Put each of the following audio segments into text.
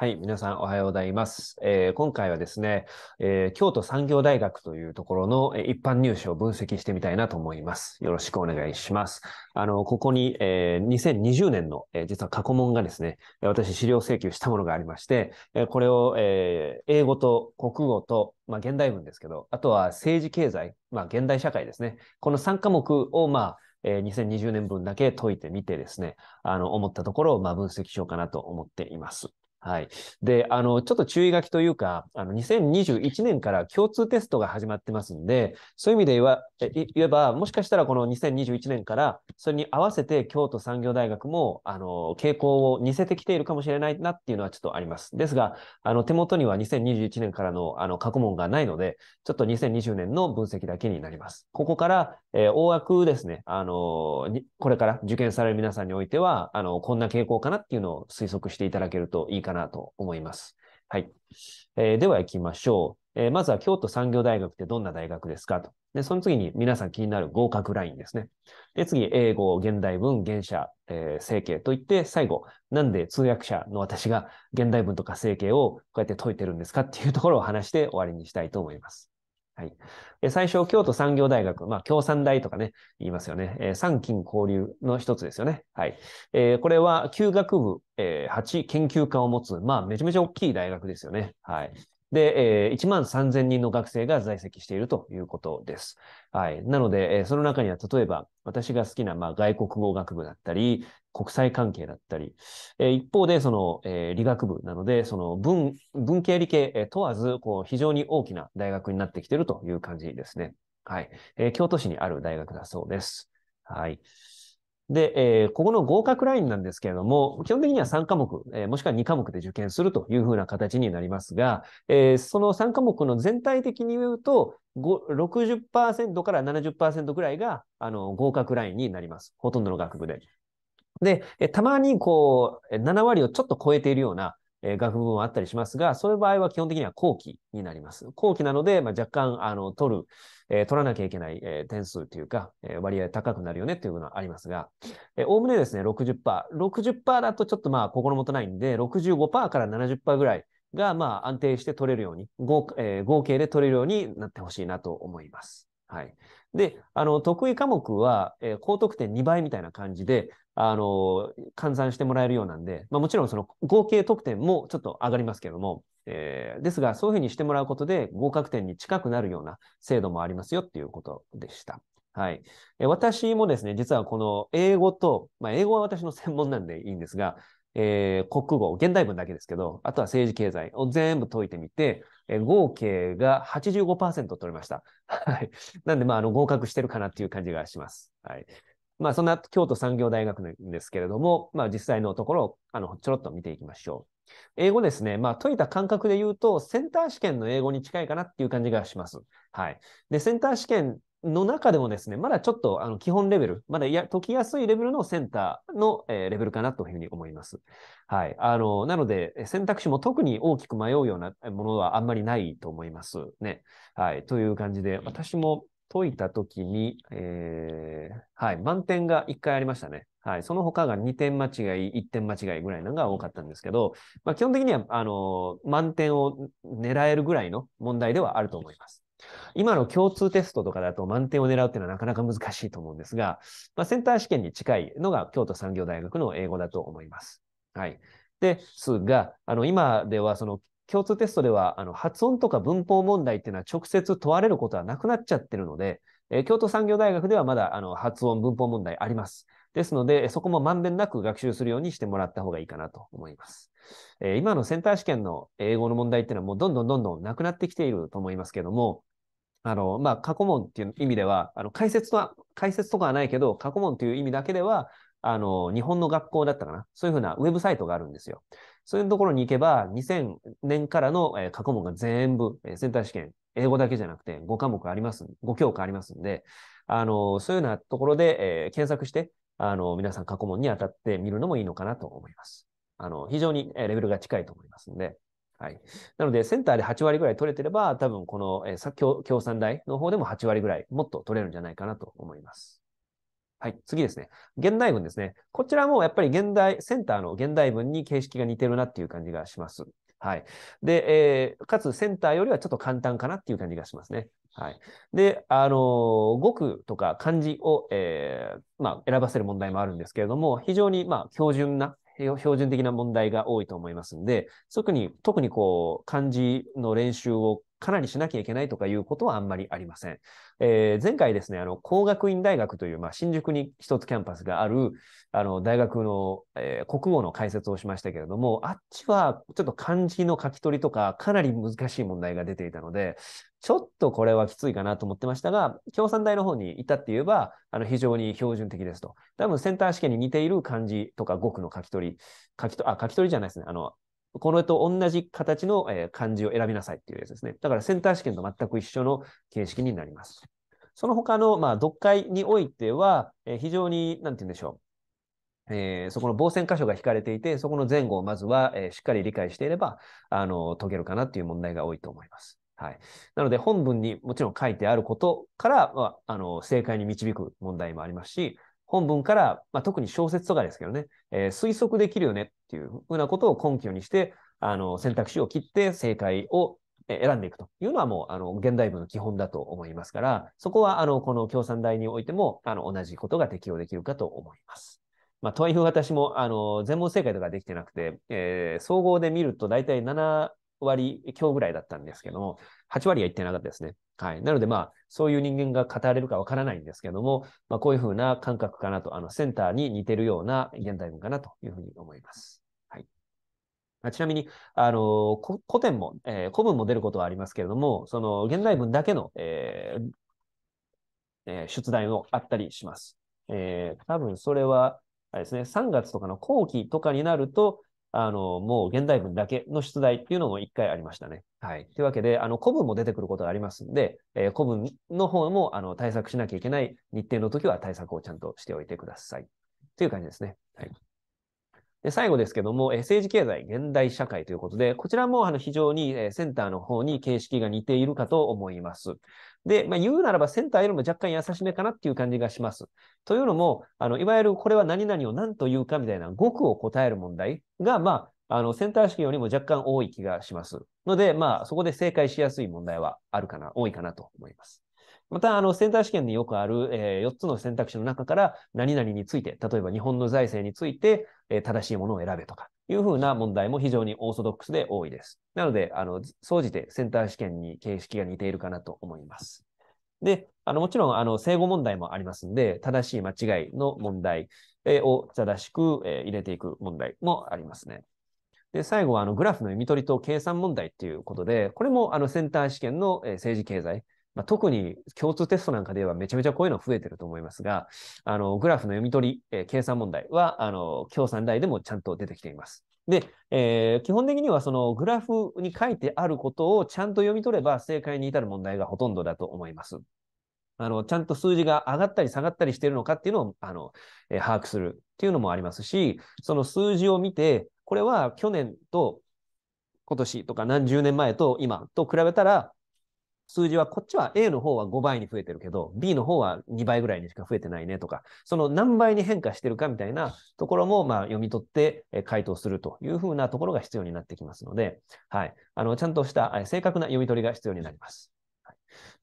はい、皆さんおはようございます。えー、今回はですね、えー、京都産業大学というところの、え一般入試を分析してみたいなと思います。よろしくお願いします。あの、ここに、えー、2020年の、え実は過去問がですね、私資料請求したものがありまして、えこれを、え英語と国語と、まあ、現代文ですけど、あとは政治経済、まあ、現代社会ですね、この3科目を、まあ、えー、2020年分だけ解いてみてですね、あの、思ったところを、まあ、分析しようかなと思っています。はい。で、あの、ちょっと注意書きというか、あの、2021年から共通テストが始まってますんで、そういう意味で言わ言えば、もしかしたらこの2021年から、それに合わせて京都産業大学も、あの、傾向を似せてきているかもしれないなっていうのはちょっとあります。ですが、あの、手元には2021年からの、あの、過去問がないので、ちょっと2020年の分析だけになります。ここから、えー、大枠ですね、あの、これから受験される皆さんにおいては、あの、こんな傾向かなっていうのを推測していただけるといいかかなと思います。はい。えー、では行きましょう。えー、まずは京都産業大学ってどんな大学ですかと。で、その次に皆さん気になる合格ラインですね。で、次、英語、現代文、現者えー、整形といって、最後、なんで通訳者の私が現代文とか整形をこうやって解いてるんですかっていうところを話して終わりにしたいと思います。はい。最初、京都産業大学、まあ、共産大とかね、言いますよね。えー、産金交流の一つですよね。はい。えー、これは、旧学部、えー、8研究科を持つ、まあ、めちゃめちゃ大きい大学ですよね。はい。で、えー、1万3000人の学生が在籍しているということです。はい。なので、えー、その中には、例えば、私が好きな、まあ、外国語学部だったり、国際関係だったり、えー、一方で、その、えー、理学部なので、その文、文系理系、問わず、こう、非常に大きな大学になってきているという感じですね。はい。えー、京都市にある大学だそうです。はい。で、えー、ここの合格ラインなんですけれども、基本的には3科目、えー、もしくは2科目で受験するというふうな形になりますが、えー、その3科目の全体的に言うと、60%から70%ぐらいがあの合格ラインになります。ほとんどの学部で。で、たまにこう、7割をちょっと超えているような、えー、学部もあったりしますが、そういう場合は基本的には後期になります。後期なので、まあ、若干、あの、取る、えー、取らなきゃいけない、えー、点数というか、え割合高くなるよねっていうのはありますが、おおむねですね、60%。60%だとちょっとまあ、心もとないんで、65%から70%ぐらいが、まあ、安定して取れるように、合,、え合計で取れるようになってほしいなと思います。はい。で、あの、得意科目は、えー、高得点2倍みたいな感じで、あの、換算してもらえるようなんで、まあ、もちろんその合計得点もちょっと上がりますけども、えー、ですが、そういうふうにしてもらうことで合格点に近くなるような制度もありますよっていうことでした。はい。え私もですね、実はこの英語と、まあ、英語は私の専門なんでいいんですが、えー、国語、現代文だけですけど、あとは政治経済を全部解いてみて、えー、合計が85%取れました。はい。なんで、まあ、あの、合格してるかなっていう感じがします。はい。まあ、そんな京都産業大学なんですけれども、まあ、実際のところあのちょろっと見ていきましょう。英語ですね。まあ、解いた感覚で言うと、センター試験の英語に近いかなっていう感じがします。はい。で、センター試験の中でもですね、まだちょっとあの基本レベル、まだや解きやすいレベルのセンターの、えー、レベルかなというふうに思います。はい。あの、なので、選択肢も特に大きく迷うようなものはあんまりないと思いますね。はい。という感じで、私も解いたときに、えー、はい、満点が1回ありましたね。はい、その他が2点間違い、1点間違いぐらいのが多かったんですけど、まあ、基本的にはあの満点を狙えるぐらいの問題ではあると思います。今の共通テストとかだと満点を狙うっていうのはなかなか難しいと思うんですが、まあ、センター試験に近いのが京都産業大学の英語だと思います。はい。ですが、あの今ではその共通テストでは、あの、発音とか文法問題っていうのは直接問われることはなくなっちゃってるので、えー、京都産業大学ではまだ、あの、発音、文法問題あります。ですので、そこもまんべんなく学習するようにしてもらった方がいいかなと思います。えー、今のセンター試験の英語の問題っていうのはもうどんどんどんどんなくなってきていると思いますけども、あの、まあ、過去問っていう意味では、あの、解説とは、解説とかはないけど、過去問という意味だけでは、あの、日本の学校だったかな。そういうふうなウェブサイトがあるんですよ。そういうところに行けば、2000年からの過去問が全部、センター試験、英語だけじゃなくて5科目あります、5教科ありますんで、あの、そういうようなところで、え検索して、あの、皆さん過去問に当たってみるのもいいのかなと思います。あの、非常にレベルが近いと思いますんで、はい。なので、センターで8割ぐらい取れてれば、多分この、えー、共産大の方でも8割ぐらい、もっと取れるんじゃないかなと思います。はい、次ですね。現代文ですね。こちらもやっぱり現代、センターの現代文に形式が似てるなっていう感じがします。はい。で、えー、かつセンターよりはちょっと簡単かなっていう感じがしますね。はい。で、あのー、語句とか漢字を、えー、まあ、選ばせる問題もあるんですけれども、非常に、まあ、標準な標準的な問題が多いと思いますんで、特に、特にこう、漢字の練習をかなりしなきゃいけないとかいうことはあんまりありません。えー、前回ですね、あの、工学院大学という、まあ、新宿に一つキャンパスがある、あの、大学の、えー、国語の解説をしましたけれども、あっちはちょっと漢字の書き取りとか、かなり難しい問題が出ていたので、ちょっとこれはきついかなと思ってましたが、共産大の方にいたって言えば、あの非常に標準的ですと。多分センター試験に似ている漢字とか語句の書き取り、書きとあ書き取りじゃないですね。あのこの絵と同じ形の、え漢字を選びなさいっていうやつですね。だからセンター試験と全く一緒の形式になります。その他の、まあ、読解においては、え非常に、なんて言うんでしょう。えー、そこの防線箇所が引かれていて、そこの前後をまずは、えー、しっかり理解していれば、あの、解けるかなっていう問題が多いと思います。はい。なので、本文にもちろん書いてあることから、まあ、の、正解に導く問題もありますし、本文から、まあ、特に小説とかですけどね、えー、推測できるよねっていうふうなことを根拠にして、あの選択肢を切って正解を選んでいくというのはもうあの現代文の基本だと思いますから、そこはあのこの共産大においてもあの同じことが適用できるかと思います。まあ、とはいえ私もあの全問正解とかできてなくて、えー、総合で見ると大体7割強ぐらいだったんですけども、8割はいってなかったですね。はい。なのでまあ、そういう人間が語れるかわからないんですけども、まあ、こういうふうな感覚かなと、あのセンターに似てるような現代文かなというふうに思います。ちなみに、あのー、古典も、えー、古文も出ることはありますけれども、その現代文だけの、えーえー、出題もあったりします。えー、多分それは、あれですね、3月とかの後期とかになると、あのー、もう現代文だけの出題っていうのも1回ありましたね。はい。というわけで、あの、古文も出てくることがありますんで、えー、古文の方も、あの、対策しなきゃいけない日程の時は対策をちゃんとしておいてください。という感じですね。はい。で最後ですけども、え政治経済現代社会ということで、こちらもあの非常に、えセンターの方に形式が似ているかと思います。で、まあ、言うならばセンターよりも若干優しめかなっていう感じがします。というのも、あのいわゆるこれは何々を何と言うかみたいな語句を答える問題が、まあ、あのセンター試験よりも若干多い気がします。ので、まあ、そこで正解しやすい問題はあるかな、多いかなと思います。また、あの、センター試験によくある、えー、4つの選択肢の中から、何々について、例えば日本の財政について、えー、正しいものを選べとか、いうふうな問題も非常にオーソドックスで多いです。なので、あの、総じてセンター試験に形式が似ているかなと思います。で、あの、もちろん、あの、正誤問題もありますんで、正しい間違いの問題を正しく入れていく問題もありますね。で、最後は、あの、グラフの読み取りと計算問題っていうことで、これも、あの、センター試験の政治経済まあ、特に共通テストなんかではめちゃめちゃこういうの増えてると思いますが、あのグラフの読み取り、えー、計算問題はあの共産大でもちゃんと出てきています。で、えー、基本的にはそのグラフに書いてあることをちゃんと読み取れば正解に至る問題がほとんどだと思います。あの、ちゃんと数字が上がったり下がったりしているのかっていうのを、あの、えー、把握するっていうのもありますし、その数字を見て、これは去年と今年とか何十年前と今と比べたら、数字はこっちは A の方は5倍に増えてるけど、B の方は2倍ぐらいにしか増えてないねとか、その何倍に変化してるかみたいなところもまあ読み取って回答するというふうなところが必要になってきますので、はい、あのちゃんとした正確な読み取りが必要になります。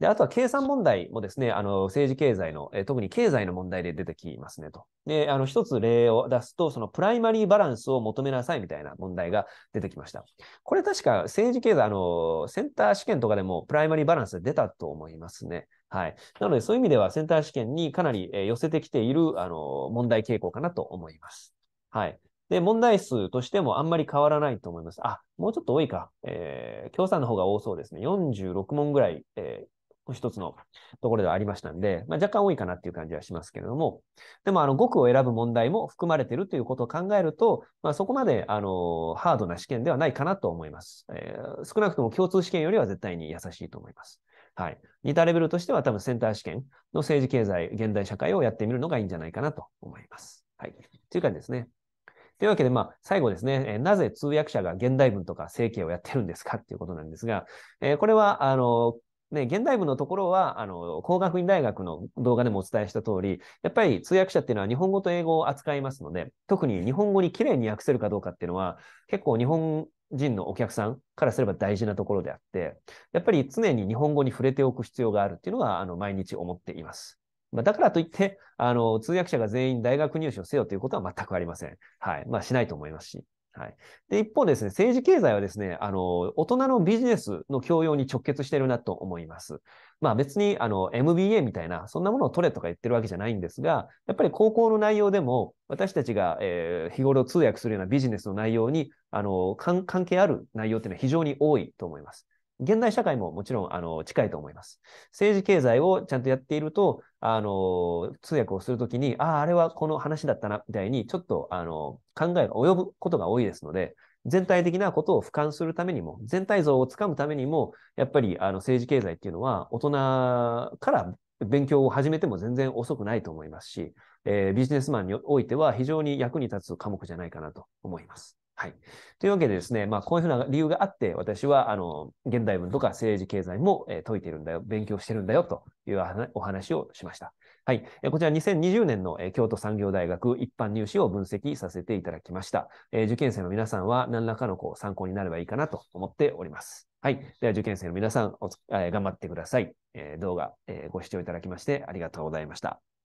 で、あとは計算問題もですね、あの、政治経済の、え特に経済の問題で出てきますねと。で、あの、一つ例を出すと、そのプライマリーバランスを求めなさいみたいな問題が出てきました。これ確か政治経済、あの、センター試験とかでもプライマリーバランス出たと思いますね。はい。なので、そういう意味ではセンター試験にかなり寄せてきている、あの、問題傾向かなと思います。はい。で、問題数としてもあんまり変わらないと思います。あ、もうちょっと多いか。えー、共産の方が多そうですね。46問ぐらい、えー、一つのところではありましたんで、まあ、若干多いかなっていう感じはしますけれども、でも、あの、5区を選ぶ問題も含まれているということを考えると、まあ、そこまで、あの、ハードな試験ではないかなと思います。えー、少なくとも共通試験よりは絶対に優しいと思います。はい。似たレベルとしては多分センター試験の政治経済、現代社会をやってみるのがいいんじゃないかなと思います。はい。という感じですね。というわけで、まあ、最後ですね、えなぜ通訳者が現代文とか整形をやってるんですかっていうことなんですが、えこれは、あの、ね、現代文のところは、あの、工学院大学の動画でもお伝えした通り、やっぱり通訳者っていうのは日本語と英語を扱いますので、特に日本語にきれいに訳せるかどうかっていうのは、結構日本人のお客さんからすれば大事なところであって、やっぱり常に日本語に触れておく必要があるっていうのは、あの、毎日思っています。まあ、だからといって、あの、通訳者が全員大学入試をせよということは全くありません。はい。まあ、しないと思いますし。はい。で、一方ですね、政治経済はですね、あの、大人のビジネスの教養に直結してるなと思います。まあ別に、あの、MBA みたいな、そんなものを取れとか言ってるわけじゃないんですが、やっぱり高校の内容でも、私たちが、えー、日頃通訳するようなビジネスの内容に、あの、関係ある内容っていうのは非常に多いと思います。現代社会ももちろんあの近いと思います。政治経済をちゃんとやっていると、あの通訳をするときに、ああ、あれはこの話だったなみたいに、ちょっとあの考えが及ぶことが多いですので、全体的なことを俯瞰するためにも、全体像をつかむためにも、やっぱりあの政治経済っていうのは、大人から勉強を始めても全然遅くないと思いますし、えー、ビジネスマンにおいては非常に役に立つ科目じゃないかなと思います。はい。というわけでですね、まあ、こういうふうな理由があって、私は、あの、現代文とか政治経済も、え解いてるんだよ、勉強してるんだよ、というお話をしました。はい。えこちら2020年の、え京都産業大学一般入試を分析させていただきました。え受験生の皆さんは何らかのこう参考になればいいかなと思っております。はい。では、受験生の皆さんおつ、え頑張ってください。え動画、えご視聴いただきましてありがとうございました。